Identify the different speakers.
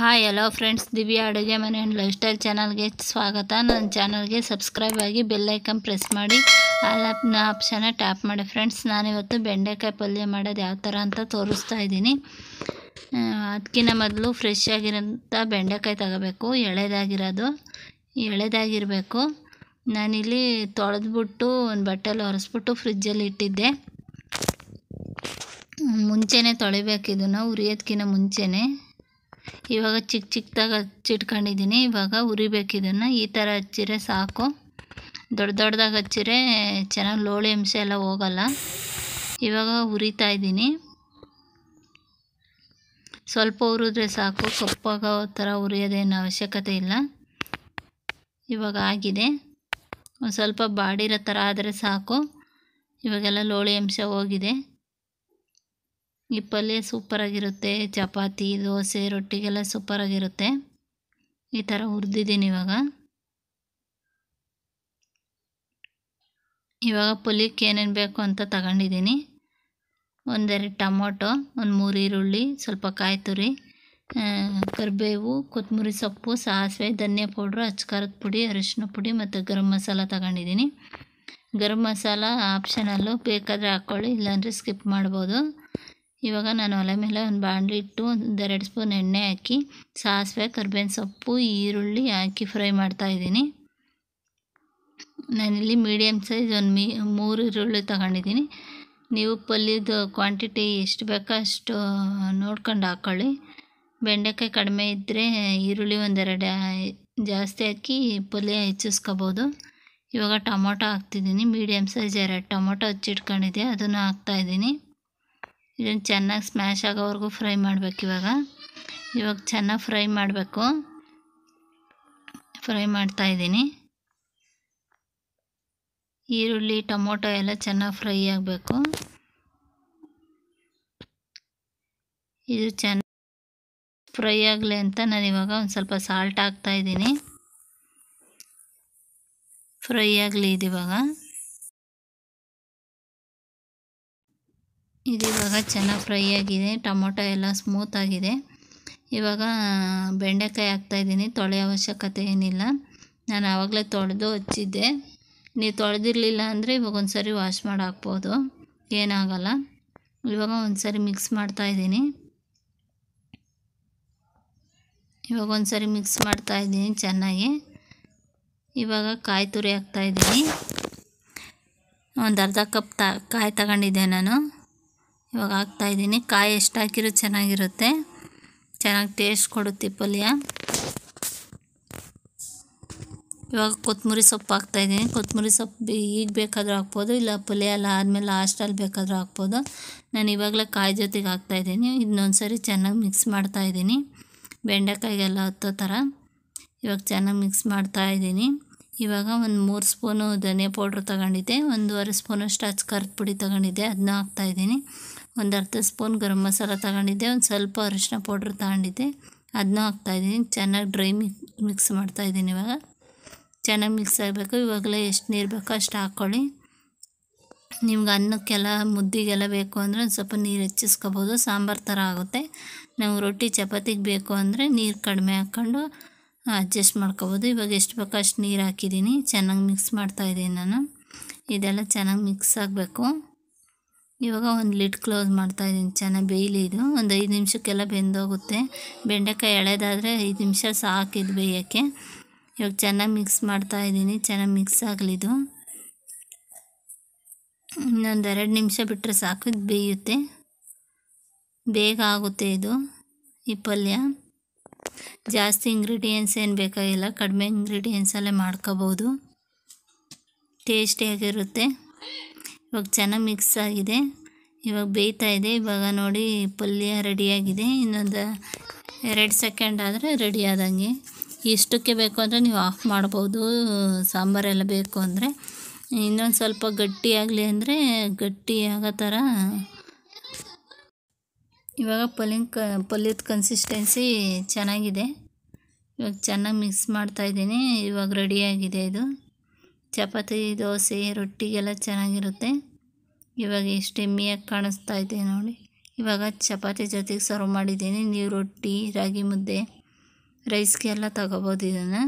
Speaker 1: hi hello friends Divya ಅಡುಗೆ ಮನೆ and life style ಚಾನಲ್ಗೆ ಸ್ವಾಗತ ನನ್ನ ಚಾನಲ್ಗೆ ಸಬ್ಸ್ಕ್ರೈಬ್ ಆಗಿ ಬೆಲ್ಲೈಕನ್ ಪ್ರೆಸ್ ಮಾಡಿ ಆ್ಯಪ್ನ ಆಪ್ಷನ್ನ ಟ್ಯಾಪ್ ಮಾಡಿ ಫ್ರೆಂಡ್ಸ್ ನಾನಿವತ್ತು ಬೆಂಡೆಕಾಯಿ ಪಲ್ಯ ಮಾಡೋದು ಯಾವ ಥರ ಅಂತ ತೋರಿಸ್ತಾ ಇದ್ದೀನಿ ಅದಕ್ಕಿಂತ ಮೊದಲು ಫ್ರೆಶ್ ಆಗಿರೋಂಥ ಬೆಂಡೆಕಾಯಿ ತಗೋಬೇಕು ಎಳೆದಾಗಿರೋದು ಎಳೆದಾಗಿರಬೇಕು ನಾನಿಲ್ಲಿ ತೊಳೆದ್ಬಿಟ್ಟು ಒಂದು ಬಟ್ಟೆಲಿ ಒರೆಸ್ಬಿಟ್ಟು ಫ್ರಿಜ್ಜಲ್ಲಿ ಇಟ್ಟಿದ್ದೆ ಮುಂಚೆನೇ ತೊಳಿಬೇಕಿದನ್ನು ಉರಿಯೋದಕ್ಕಿಂತ ಮುಂಚೆನೇ ಇವಾಗ ಚಿಕ್ಕ ಚಿಕ್ಕದಾಗ ಹಚ್ಚಿಟ್ಕೊಂಡಿದ್ದೀನಿ ಇವಾಗ ಉರಿಬೇಕಿದನ್ನು ಈ ಥರ ಹಚ್ಚಿರೆ ಸಾಕು ದೊಡ್ಡ ದೊಡ್ಡದಾಗಿ ಹಚ್ಚಿರೆ ಚೆನ್ನಾಗಿ ಲೋಳಿ ಅಂಶ ಎಲ್ಲ ಹೋಗಲ್ಲ ಇವಾಗ ಹುರಿತಾ ಇದ್ದೀನಿ ಸ್ವಲ್ಪ ಹುರಿದ್ರೆ ಸಾಕು ಕಪ್ಪಾಗೋ ಥರ ಹುರಿಯೋದೇನು ಅವಶ್ಯಕತೆ ಇಲ್ಲ ಇವಾಗ ಆಗಿದೆ ಒಂದು ಸ್ವಲ್ಪ ಬಾಡಿರೋ ಥರ ಆದರೆ ಸಾಕು ಇವಾಗೆಲ್ಲ ಲೋಳಿ ಅಂಶ ಹೋಗಿದೆ ಈ ಪಲ್ಯ ಸೂಪರಾಗಿರುತ್ತೆ ಚಪಾತಿ ದೋಸೆ ರೊಟ್ಟಿಗೆಲ್ಲ ಸೂಪರಾಗಿರುತ್ತೆ ಈ ಥರ ಹುರಿದಿದ್ದೀನಿ ಇವಾಗ ಇವಾಗ ಪುಲಿಕ್ಕೆ ಏನೇನು ಬೇಕು ಅಂತ ತಗೊಂಡಿದ್ದೀನಿ ಒಂದೆರಡು ಟೊಮೊಟೊ ಒಂದು ಮೂರು ಈರುಳ್ಳಿ ಸ್ವಲ್ಪ ಕಾಯಿ ತುರಿ ಕರಿಬೇವು ಕೊತ್ತಂಬರಿ ಸೊಪ್ಪು ಸಾಸಿವೆ ಧನಿಯಾ ಪೌಡ್ರು ಅಚ್ಚಕಾರದ ಪುಡಿ ಅರಿಶಿನ ಪುಡಿ ಮತ್ತು ಗರಂ ಮಸಾಲ ತಗೊಂಡಿದ್ದೀನಿ ಗರಂ ಮಸಾಲ ಆಪ್ಷನಲ್ಲು ಬೇಕಾದರೆ ಹಾಕ್ಕೊಳ್ಳಿ ಇಲ್ಲಾಂದರೆ ಸ್ಕಿಪ್ ಮಾಡ್ಬೋದು ಇವಾಗ ನಾನು ಒಲೆ ಮೇಲೆ ಒಂದು ಬಾಣಲಿ ಇಟ್ಟು ಒಂದೆರಡು ಸ್ಪೂನ್ ಎಣ್ಣೆ ಹಾಕಿ ಸಾಸಿವೆ ಕರ್ಬೇವಿನ ಸೊಪ್ಪು ಈರುಳ್ಳಿ ಹಾಕಿ ಫ್ರೈ ಮಾಡ್ತಾಯಿದ್ದೀನಿ ನಾನಿಲ್ಲಿ ಮೀಡಿಯಮ್ ಸೈಜ್ ಒಂದು ಮೀ ಮೂರು ಈರುಳ್ಳಿ ತಗೊಂಡಿದ್ದೀನಿ ನೀವು ಪಲ್ಯದ ಕ್ವಾಂಟಿಟಿ ಎಷ್ಟು ಬೇಕೋ ಅಷ್ಟು ನೋಡ್ಕೊಂಡು ಹಾಕ್ಕೊಳ್ಳಿ ಬೆಂಡೆಕಾಯಿ ಕಡಿಮೆ ಇದ್ದರೆ ಈರುಳ್ಳಿ ಒಂದೆರಡು ಜಾಸ್ತಿ ಹಾಕಿ ಪಲ್ಯ ಹೆಚ್ಚಿಸ್ಕೋಬೋದು ಇವಾಗ ಟೊಮೊಟೊ ಹಾಕ್ತಿದ್ದೀನಿ ಮೀಡಿಯಮ್ ಸೈಜ್ ಎರಡು ಟೊಮೊಟೊ ಹಚ್ಚಿಟ್ಕೊಂಡಿದ್ದೆ ಅದನ್ನು ಹಾಕ್ತಾಯಿದ್ದೀನಿ ಇದನ್ನು ಚೆನ್ನಾಗಿ ಸ್ಮ್ಯಾಶ್ ಆಗೋವರೆಗೂ ಫ್ರೈ ಮಾಡಬೇಕು ಇವಾಗ ಇವಾಗ ಚೆನ್ನಾಗಿ ಫ್ರೈ ಮಾಡಬೇಕು ಫ್ರೈ ಮಾಡ್ತಾ ಇದ್ದೀನಿ ಈರುಳ್ಳಿ ಟೊಮೊಟೊ ಎಲ್ಲ ಚೆನ್ನಾಗಿ ಫ್ರೈ ಆಗಬೇಕು ಇದು ಚೆನ್ನಾಗಿ ಫ್ರೈ ಆಗಲಿ ಅಂತ ನಾನು ಇವಾಗ ಒಂದು ಸ್ವಲ್ಪ ಸಾಲ್ಟ್ ಹಾಕ್ತಾಯಿದ್ದೀನಿ ಫ್ರೈ ಆಗಲಿ ಇದು ಇವಾಗ ಇದು ಇವಾಗ ಚೆನ್ನಾಗಿ ಫ್ರೈ ಆಗಿದೆ ಟೊಮೊಟೊ ಎಲ್ಲ ಸ್ಮೂತ್ ಆಗಿದೆ ಇವಾಗ ಬೆಂಡೆಕಾಯಿ ಹಾಕ್ತಾಯಿದ್ದೀನಿ ತೊಳೆ ಅವಶ್ಯಕತೆ ಏನಿಲ್ಲ ನಾನು ಆವಾಗಲೇ ತೊಳೆದು ಹಚ್ಚಿದ್ದೆ ನೀವು ತೊಳೆದಿರಲಿಲ್ಲ ಅಂದರೆ ಇವಾಗ ಒಂದು ಸರಿ ವಾಶ್ ಮಾಡಿ ಹಾಕ್ಬೋದು ಏನಾಗಲ್ಲ ಇವಾಗ ಒಂದು ಸರಿ ಮಿಕ್ಸ್ ಮಾಡ್ತಾಯಿದ್ದೀನಿ ಇವಾಗ ಒಂದು ಸರಿ ಮಿಕ್ಸ್ ಮಾಡ್ತಾಯಿದ್ದೀನಿ ಚೆನ್ನಾಗಿ ಇವಾಗ ಕಾಯಿ ತುರಿ ಹಾಕ್ತಾಯಿದ್ದೀನಿ ಒಂದು ಅರ್ಧ ಕಪ್ ತ ಕಾಯಿ ತಗೊಂಡಿದ್ದೆ ನಾನು ಇವಾಗ ಹಾಕ್ತಾಯಿದ್ದೀನಿ ಕಾಯಿ ಎಷ್ಟು ಹಾಕಿರೋ ಚೆನ್ನಾಗಿರುತ್ತೆ ಚೆನ್ನಾಗಿ ಟೇಸ್ಟ್ ಕೊಡುತ್ತೆ ಪಲ್ಯ ಇವಾಗ ಕೊತ್ತಂಬರಿ ಸೊಪ್ಪು ಹಾಕ್ತಾಯಿದ್ದೀನಿ ಕೊತ್ತಂಬರಿ ಸೊಪ್ಪು ಈಗ ಬೇಕಾದರೂ ಹಾಕ್ಬೋದು ಇಲ್ಲ ಪಲ್ಯ ಎಲ್ಲ ಆದಮೇಲೆ ಲಾಸ್ಟಲ್ಲಿ ಬೇಕಾದರೂ ಹಾಕ್ಬೋದು ನಾನು ಇವಾಗಲೇ ಕಾಯಿ ಜೊತೆಗೆ ಹಾಕ್ತಾಯಿದ್ದೀನಿ ಇನ್ನೊಂದು ಸರಿ ಚೆನ್ನಾಗಿ ಮಿಕ್ಸ್ ಮಾಡ್ತಾಯಿದ್ದೀನಿ ಬೆಂಡೆಕಾಯಿಗೆಲ್ಲ ಹತ್ತೋ ಥರ ಇವಾಗ ಚೆನ್ನಾಗಿ ಮಿಕ್ಸ್ ಮಾಡ್ತಾಯಿದ್ದೀನಿ ಇವಾಗ ಒಂದು ಮೂರು ಸ್ಪೂನು ಧನಿಯಾ ಪೌಡ್ರ್ ತಗೊಂಡಿದ್ದೆ ಒಂದೂವರೆ ಸ್ಪೂನು ಸ್ಟಾಚ್ ಕರಿದು ಪುಡಿ ತಗೊಂಡಿದ್ದೆ ಅದನ್ನ ಹಾಕ್ತಾಯಿದ್ದೀನಿ ಒಂದು ಅರ್ಧ ಸ್ಪೂನ್ ಗರಂ ಮಸಾಲ ತಗೊಂಡಿದ್ದೆ ಒಂದು ಸ್ವಲ್ಪ ಅರಿಶಿನ ಪೌಡ್ರ್ ತಗೊಂಡಿದ್ದೆ ಅದನ್ನ ಹಾಕ್ತಾಯಿದ್ದೀನಿ ಚೆನ್ನಾಗಿ ಡ್ರೈ ಮಿಕ್ ಮಿಕ್ಸ್ ಮಾಡ್ತಾಯಿದ್ದೀನಿ ಇವಾಗ ಚೆನ್ನಾಗಿ ಮಿಕ್ಸ್ ಆಗಬೇಕು ಇವಾಗಲೇ ಎಷ್ಟು ನೀರು ಬೇಕೋ ಅಷ್ಟು ಹಾಕ್ಕೊಳ್ಳಿ ನಿಮ್ಗೆ ಅನ್ನಕ್ಕೆಲ್ಲ ಮುದ್ದಿಗೆಲ್ಲ ಬೇಕು ಅಂದರೆ ಒಂದು ಸ್ವಲ್ಪ ನೀರು ಹೆಚ್ಚಿಸ್ಕೋಬೋದು ಸಾಂಬಾರು ಥರ ಆಗುತ್ತೆ ನಾವು ರೊಟ್ಟಿ ಚಪಾತಿಗೆ ಬೇಕು ಅಂದರೆ ನೀರು ಕಡಿಮೆ ಹಾಕ್ಕೊಂಡು ಅಡ್ಜಸ್ಟ್ ಮಾಡ್ಕೋಬೋದು ಇವಾಗ ಎಷ್ಟು ಬೇಕೋ ಅಷ್ಟು ನೀರು ಹಾಕಿದ್ದೀನಿ ಚೆನ್ನಾಗಿ ಮಿಕ್ಸ್ ಮಾಡ್ತಾಯಿದ್ದೀನಿ ನಾನು ಇದೆಲ್ಲ ಚೆನ್ನಾಗಿ ಮಿಕ್ಸ್ ಆಗಬೇಕು ಇವಾಗ ಒಂದು ಲಿಡ್ ಕ್ಲೋಸ್ ಮಾಡ್ತಾಯಿದ್ದೀನಿ ಚೆನ್ನಾಗಿ ಬೇಯಲಿ ಇದು ಒಂದು ಐದು ನಿಮಿಷಕ್ಕೆಲ್ಲ ಬೆಂದೋಗುತ್ತೆ ಬೆಂಡೆಕಾಯಿ ಎಳೆದಾದರೆ ಐದು ನಿಮಿಷ ಸಾಕಿದ್ದು ಬೇಯೋಕ್ಕೆ ಇವಾಗ ಚೆನ್ನಾಗಿ ಮಿಕ್ಸ್ ಮಾಡ್ತಾಯಿದ್ದೀನಿ ಚೆನ್ನಾಗಿ ಮಿಕ್ಸ್ ಆಗಲಿದು ಇನ್ನೊಂದು ಎರಡು ನಿಮಿಷ ಬಿಟ್ಟರೆ ಸಾಕು ಬೇಯುತ್ತೆ ಬೇಗ ಆಗುತ್ತೆ ಇದು ಈ ಪಲ್ಯ ಜಾಸ್ತಿ ಇಂಗ್ರೀಡಿಯೆಂಟ್ಸ್ ಏನು ಬೇಕಾಗಿಲ್ಲ ಕಡಿಮೆ ಇಂಗ್ರೀಡಿಯೆಂಟ್ಸಲ್ಲೇ ಮಾಡ್ಕೋಬೋದು ಟೇಸ್ಟಿಯಾಗಿರುತ್ತೆ ಇವಾಗ ಚೆನ್ನಾಗಿ ಮಿಕ್ಸ್ ಆಗಿದೆ ಇವಾಗ ಬೇಯ್ತಾ ಇದೆ ಇವಾಗ ನೋಡಿ ಪಲ್ಯ ರೆಡಿಯಾಗಿದೆ ಇನ್ನೊಂದು ಎರಡು ಸೆಕೆಂಡ್ ಆದರೆ ರೆಡಿ ಆದಂಗೆ ಇಷ್ಟಕ್ಕೆ ಬೇಕು ಅಂದರೆ ನೀವು ಆಫ್ ಮಾಡ್ಬೋದು ಸಾಂಬಾರೆಲ್ಲ ಬೇಕು ಅಂದರೆ ಇನ್ನೊಂದು ಸ್ವಲ್ಪ ಗಟ್ಟಿಯಾಗಲಿ ಅಂದರೆ ಗಟ್ಟಿ ಆಗೋ ಥರ ಇವಾಗ ಕ ಪಲ್ಯದ ಕನ್ಸಿಸ್ಟೆನ್ಸಿ ಚೆನ್ನಾಗಿದೆ ಇವಾಗ ಚೆನ್ನಾಗಿ ಮಿಕ್ಸ್ ಮಾಡ್ತಾಯಿದ್ದೀನಿ ಇವಾಗ ರೆಡಿಯಾಗಿದೆ ಇದು ಚಪಾತಿ ದೋಸೆ ರೊಟ್ಟಿಗೆಲ್ಲ ಚೆನ್ನಾಗಿರುತ್ತೆ ಇವಾಗ ಎಷ್ಟು ಎಮ್ಮಿಯಾಗಿ ಕಾಣಿಸ್ತಾ ಇದೆ ನೋಡಿ ಇವಾಗ ಚಪಾತಿ ಜೊತೆಗೆ ಸರ್ವ್ ಮಾಡಿದ್ದೀನಿ ನೀವು ರೊಟ್ಟಿ ರಾಗಿ ಮುದ್ದೆ ರೈಸ್ಗೆಲ್ಲ ತಗೋಬೋದು ಇದನ್ನು